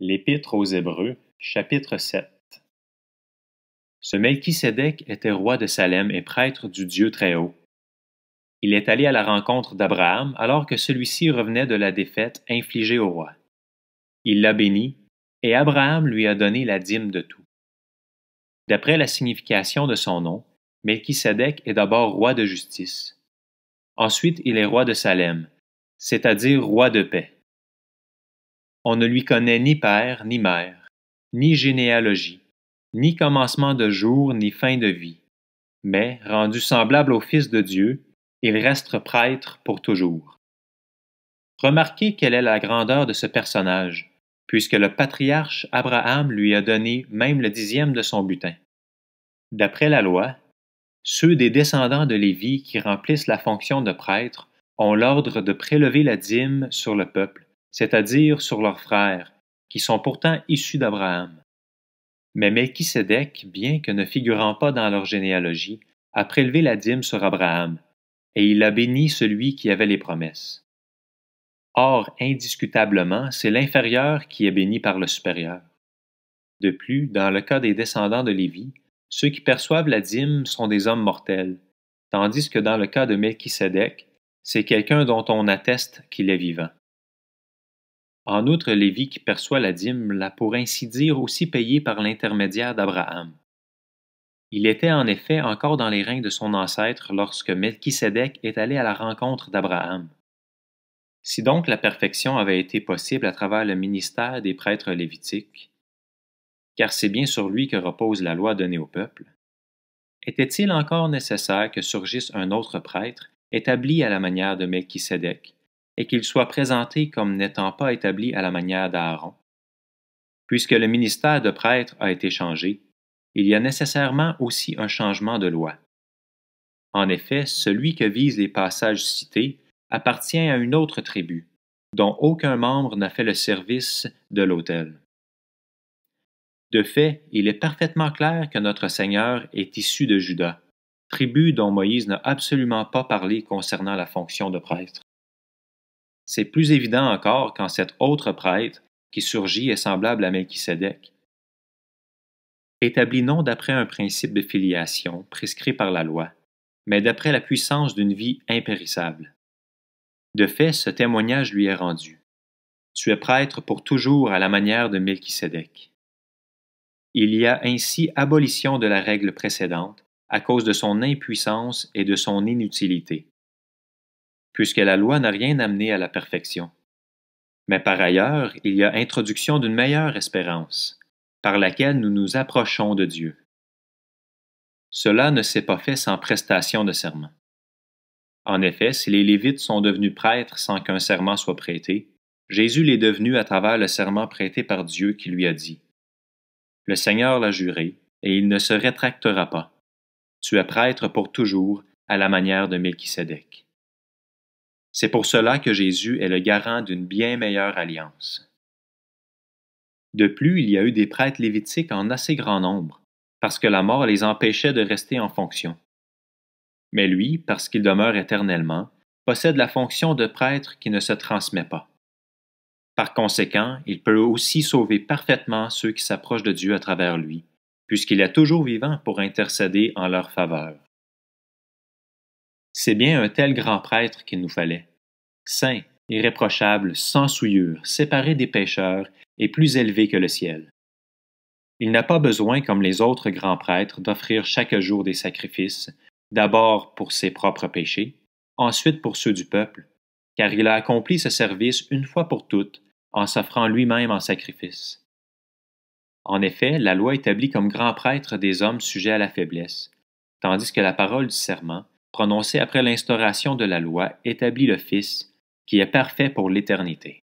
L'Épître aux Hébreux, chapitre 7 Ce Melchisédek était roi de Salem et prêtre du Dieu Très-Haut. Il est allé à la rencontre d'Abraham alors que celui-ci revenait de la défaite infligée au roi. Il l'a béni, et Abraham lui a donné la dîme de tout. D'après la signification de son nom, Melchisédek est d'abord roi de justice. Ensuite, il est roi de Salem, c'est-à-dire roi de paix. On ne lui connaît ni père, ni mère, ni généalogie, ni commencement de jour, ni fin de vie. Mais, rendu semblable au Fils de Dieu, il reste prêtre pour toujours. Remarquez quelle est la grandeur de ce personnage, puisque le patriarche Abraham lui a donné même le dixième de son butin. D'après la loi, ceux des descendants de Lévi qui remplissent la fonction de prêtre ont l'ordre de prélever la dîme sur le peuple c'est-à-dire sur leurs frères, qui sont pourtant issus d'Abraham. Mais Melchisedec, bien que ne figurant pas dans leur généalogie, a prélevé la dîme sur Abraham, et il a béni celui qui avait les promesses. Or, indiscutablement, c'est l'inférieur qui est béni par le supérieur. De plus, dans le cas des descendants de Lévi, ceux qui perçoivent la dîme sont des hommes mortels, tandis que dans le cas de Melchisedec, c'est quelqu'un dont on atteste qu'il est vivant. En outre, Lévi qui perçoit la dîme l'a pour ainsi dire aussi payée par l'intermédiaire d'Abraham. Il était en effet encore dans les reins de son ancêtre lorsque Melchisédek est allé à la rencontre d'Abraham. Si donc la perfection avait été possible à travers le ministère des prêtres lévitiques, car c'est bien sur lui que repose la loi donnée au peuple, était-il encore nécessaire que surgisse un autre prêtre établi à la manière de Melchisédek et qu'il soit présenté comme n'étant pas établi à la manière d'Aaron. Puisque le ministère de prêtre a été changé, il y a nécessairement aussi un changement de loi. En effet, celui que visent les passages cités appartient à une autre tribu, dont aucun membre n'a fait le service de l'autel. De fait, il est parfaitement clair que notre Seigneur est issu de Juda, tribu dont Moïse n'a absolument pas parlé concernant la fonction de prêtre. C'est plus évident encore quand cet autre prêtre, qui surgit est semblable à Melchisedec, établi non d'après un principe de filiation prescrit par la loi, mais d'après la puissance d'une vie impérissable. De fait, ce témoignage lui est rendu. Tu es prêtre pour toujours à la manière de Melchisedec. » Il y a ainsi abolition de la règle précédente à cause de son impuissance et de son inutilité puisque la loi n'a rien amené à la perfection. Mais par ailleurs, il y a introduction d'une meilleure espérance, par laquelle nous nous approchons de Dieu. Cela ne s'est pas fait sans prestation de serment. En effet, si les Lévites sont devenus prêtres sans qu'un serment soit prêté, Jésus l'est devenu à travers le serment prêté par Dieu qui lui a dit Le Seigneur l'a juré, et il ne se rétractera pas. Tu es prêtre pour toujours, à la manière de Melchisedec. C'est pour cela que Jésus est le garant d'une bien meilleure alliance. De plus, il y a eu des prêtres lévitiques en assez grand nombre, parce que la mort les empêchait de rester en fonction. Mais lui, parce qu'il demeure éternellement, possède la fonction de prêtre qui ne se transmet pas. Par conséquent, il peut aussi sauver parfaitement ceux qui s'approchent de Dieu à travers lui, puisqu'il est toujours vivant pour intercéder en leur faveur. C'est bien un tel grand prêtre qu'il nous fallait, saint, irréprochable, sans souillure, séparé des pécheurs et plus élevé que le ciel. Il n'a pas besoin, comme les autres grands prêtres, d'offrir chaque jour des sacrifices, d'abord pour ses propres péchés, ensuite pour ceux du peuple, car il a accompli ce service une fois pour toutes en s'offrant lui-même en sacrifice. En effet, la loi établit comme grand prêtre des hommes sujets à la faiblesse, tandis que la parole du serment, prononcé après l'instauration de la loi, établit le Fils, qui est parfait pour l'éternité.